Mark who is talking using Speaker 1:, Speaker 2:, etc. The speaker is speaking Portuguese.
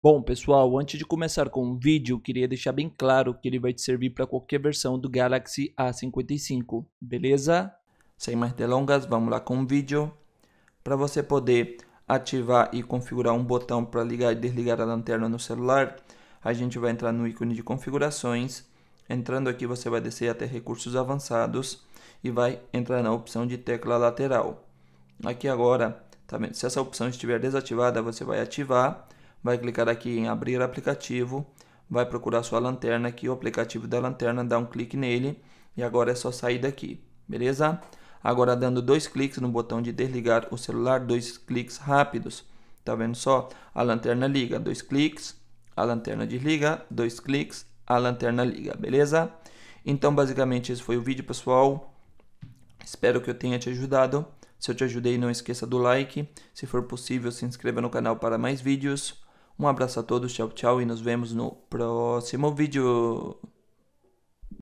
Speaker 1: Bom, pessoal, antes de começar com o vídeo, queria deixar bem claro que ele vai te servir para qualquer versão do Galaxy A55, beleza? Sem mais delongas, vamos lá com o vídeo. Para você poder ativar e configurar um botão para ligar e desligar a lanterna no celular, a gente vai entrar no ícone de configurações. Entrando aqui, você vai descer até recursos avançados e vai entrar na opção de tecla lateral. Aqui agora, tá vendo? se essa opção estiver desativada, você vai ativar vai clicar aqui em abrir aplicativo, vai procurar sua lanterna aqui, o aplicativo da lanterna, dá um clique nele e agora é só sair daqui, beleza? Agora dando dois cliques no botão de desligar o celular, dois cliques rápidos, tá vendo só? A lanterna liga, dois cliques, a lanterna desliga, dois cliques, a lanterna liga, beleza? Então basicamente esse foi o vídeo pessoal, espero que eu tenha te ajudado. Se eu te ajudei, não esqueça do like. Se for possível, se inscreva no canal para mais vídeos. Um abraço a todos, tchau, tchau e nos vemos no próximo vídeo.